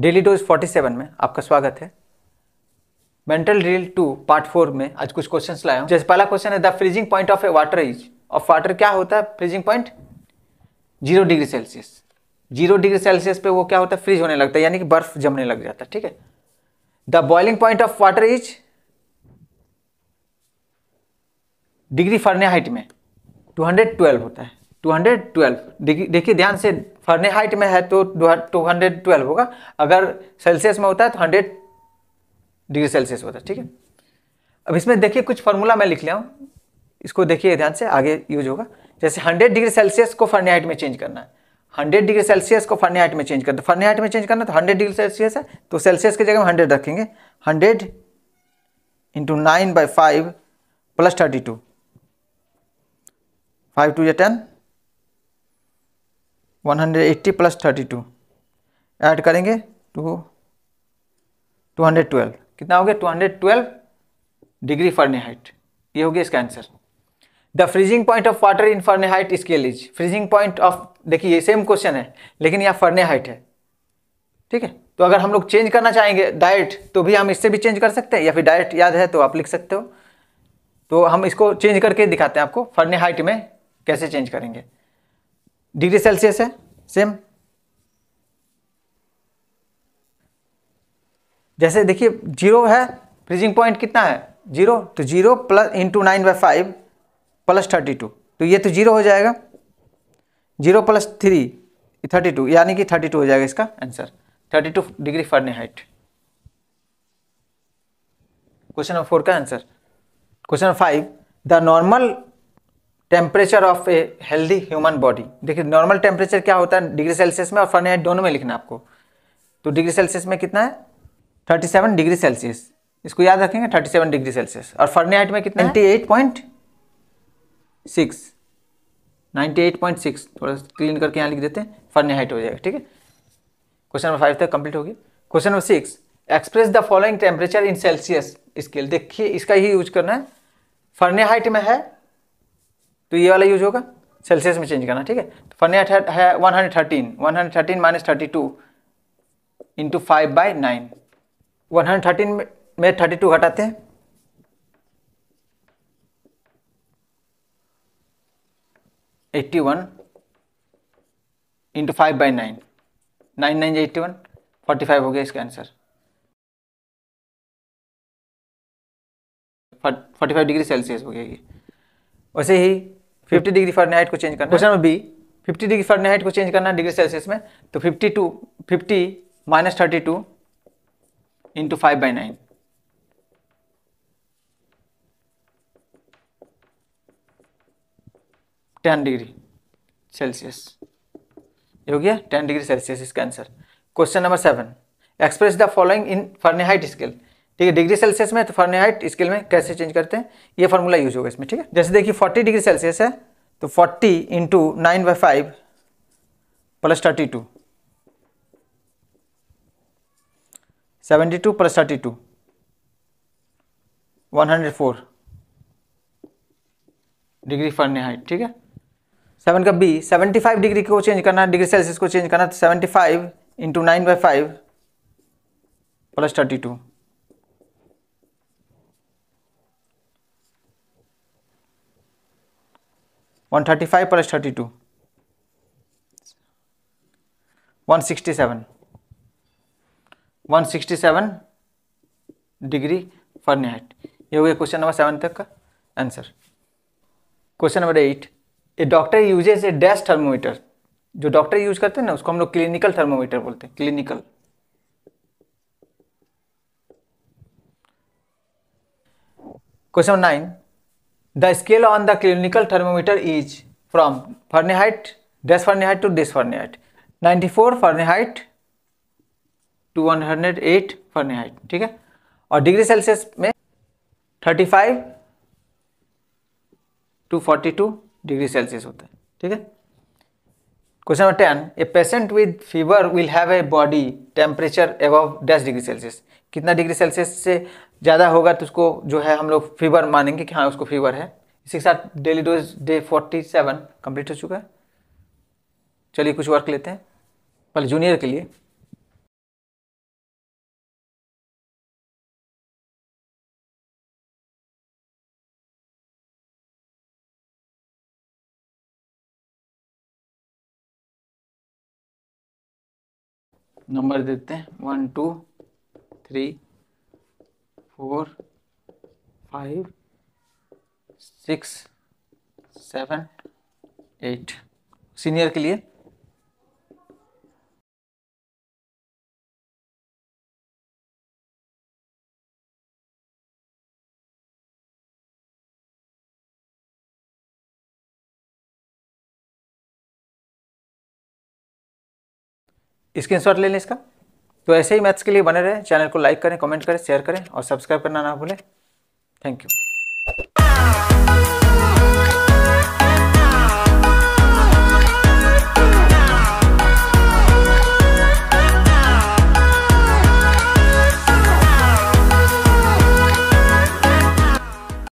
daily dose 47 में आपका स्वागत है mental drill two part four में आज कुछ क्वेश्चन लाया हूँ जैसे पहला क्वेश्चन है the freezing point of a water is of water क्या होता है freezing point zero degree Celsius zero degree Celsius पे वो क्या होता है फ्रीज होने लगता है यानी कि बर्फ जमने लग जाता है ठीक है the boiling point of water is degree Fahrenheit में टू होता है 212 देखिए ध्यान से फरने हाइट में है तो 212 होगा अगर सेल्सियस में होता है तो 100 डिग्री सेल्सियस होता है ठीक है अब इसमें देखिए कुछ फार्मूला मैं लिख लिया हूँ इसको देखिए ध्यान से आगे यूज होगा जैसे 100 डिग्री सेल्सियस को फरने हाइट में चेंज करना है 100 डिग्री सेल्सियस को फरने हाइट में चेंज करना फरने हाइट में चेंज करना तो हंड्रेड डिग्री सेल्सियस है तो सेल्सियस की जगह में हंड्रेड रखेंगे hundred into nine by five plus thirty two five two या टेन 180 प्लस 32 ऐड करेंगे टू 212 कितना हो गया 212 डिग्री फर्नेहाइट ये हो गया इसका answer the freezing point of water in Fahrenheit scale is freezing point of देखिए ये सेम क्वेश्चन है लेकिन फर्ने फर्नेहाइट है ठीक है तो अगर हम लोग चेंज करना चाहेंगे डाइट तो भी हम इससे भी चेंज कर सकते हैं या फिर डाइट याद है तो आप लिख सकते हो तो हम इसको चेंज करके दिखाते हैं आपको फर्ने हाइट में कैसे चेंज करेंगे डिग्री सेल्सियस है सेम जैसे देखिए जीरो है फ्रीजिंग पॉइंट कितना है जीरो तो zero plus into nine by five plus thirty two तो ये तो जीरो हो जाएगा zero plus three thirty two यानी कि थर्टी टू हो जाएगा इसका आंसर थर्टी टू डिग्री हाइट क्वेश्चन नंबर फोर का answer question number five the normal temperature of a healthy human body देखिए नॉर्मल टेम्परेचर क्या होता है डिग्री सेल्सियस में और फरेनहाइट दोनों में लिखना आपको तो डिग्री सेल्सियस में कितना है 37 डिग्री सेल्सियस इसको याद रखेंगे 37 डिग्री सेल्सियस और फरेनहाइट में कितना ninety eight point six ninety eight point six थोड़ा क्लीन करके यहाँ लिख देते हैं फरेनहाइट हो जाएगा ठीक है क्वेश्चन नंबर फाइव तक कंप्लीट होगी question number six express the following temperature in Celsius scale देखिए इसका ही यूज करना है फरनेहाइट में है तो ये वाला यूज होगा सेल्सियस में चेंज करना ठीक है फर्निया तो है one hundred thirteen one hundred thirteen minus thirty two into five by nine one hundred thirteen में थर्टी टू घटाते हैं eighty one into five by nine nine nine जो एट्टी वन फोर्टी फाइव हो गया इसका answer forty five degree Celsius हो गया ये वैसे ही फिफ्टी डिग्री फारेनहाइट को चेंज करना question number B fifty degree Fahrenheit को चेंज करना डिग्री सेल्सियस में तो fifty two fifty minus thirty two into five by nine ten degree Celsius ये हो गया टेन डिग्री सेल्सियस इसका answer question number seven express the following in Fahrenheit scale ठीक है डिग्री सेल्सियस में तो फॉरनहाइट स्केल में कैसे चेंज करते हैं ये फॉर्मूला यूज होगा इसमें ठीक है जैसे देखिए फोर्टी डिग्री सेल्सियस है तो forty into nine by five plus thirty two seventy two plus thirty two one hundred four degree Fahrenheit ठीक है सेवन का बी सेवेंटी फाइव डिग्री को चेंज करना डिग्री सेल्सियस को चेंज करना तो seventy five into nine by five plus thirty two one thirty five plus thirty two one sixty seven one sixty seven degree Fahrenheit ये हो गया question number seven तक का answer question number eight a doctor uses a dash thermometer जो doctor use करते हैं ना उसको हम लोग क्लिनिकल थर्मोमीटर बोलते हैं clinical question nine the scale on the clinical thermometer is from Fahrenheit dash Fahrenheit to dash Fahrenheit ninety four Fahrenheit to one hundred eight Fahrenheit ठीक है और डिग्री सेल्सियस में thirty five to forty two degree Celsius होता है ठीक है question number ten a patient with fever will have a body temperature above dash degree Celsius कितना degree Celsius से ज़्यादा होगा तो उसको जो है हम लोग फीवर मानेंगे कि हाँ उसको फीवर है इसी के साथ daily dose day forty seven complete हो चुका है चलिए कुछ वर्क लेते हैं पहले जूनियर के लिए नंबर देते हैं one two three four five six seven eight senior के लिए स्क्रीनशॉट ले लें इसका तो ऐसे ही मैथ्स के लिए बने रहे चैनल को लाइक करें कमेंट करें शेयर करें और सब्सक्राइब करना ना भूलें थैंक यू